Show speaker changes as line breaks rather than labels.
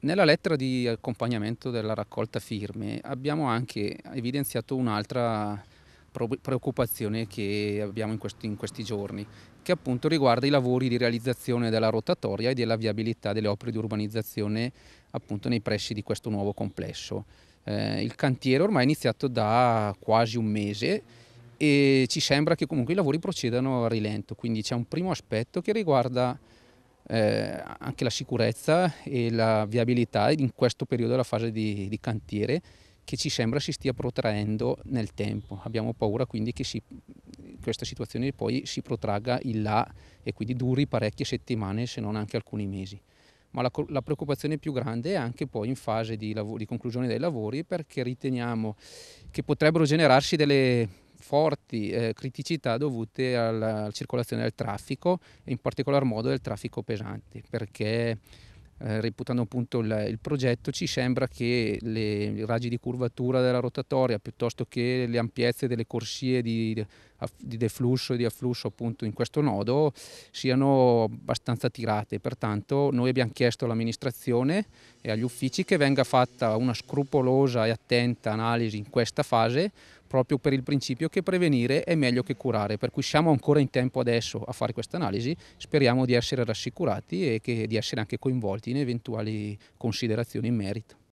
Nella lettera di accompagnamento della raccolta firme abbiamo anche evidenziato un'altra preoccupazione che abbiamo in questi, in questi, giorni, che appunto riguarda i lavori di realizzazione della rotatoria e della viabilità delle opere di urbanizzazione appunto nei pressi di questo nuovo complesso. Eh, il cantiere ormai è iniziato da quasi un mese e ci sembra che comunque i lavori procedano a rilento, quindi c'è un primo aspetto che riguarda eh, anche la sicurezza e la viabilità in questo periodo della fase di, di cantiere che ci sembra si stia protraendo nel tempo. Abbiamo paura quindi che si, questa situazione poi si protragga in là e quindi duri parecchie settimane se non anche alcuni mesi. Ma la, la preoccupazione più grande è anche poi in fase di, di conclusione dei lavori perché riteniamo che potrebbero generarsi delle forti eh, criticità dovute alla circolazione del traffico e in particolar modo del traffico pesante perché eh, reputando appunto il, il, progetto ci sembra che le, i raggi di curvatura della rotatoria piuttosto che le ampiezze delle corsie di, di deflusso e di afflusso appunto in questo nodo siano abbastanza tirate. Pertanto noi abbiamo chiesto all'amministrazione e agli uffici che venga fatta una scrupolosa e attenta analisi in questa fase proprio per il principio che prevenire è meglio che curare, per cui siamo ancora in tempo adesso a fare questa analisi, speriamo di essere rassicurati e che, di essere anche coinvolti in eventuali considerazioni in merito.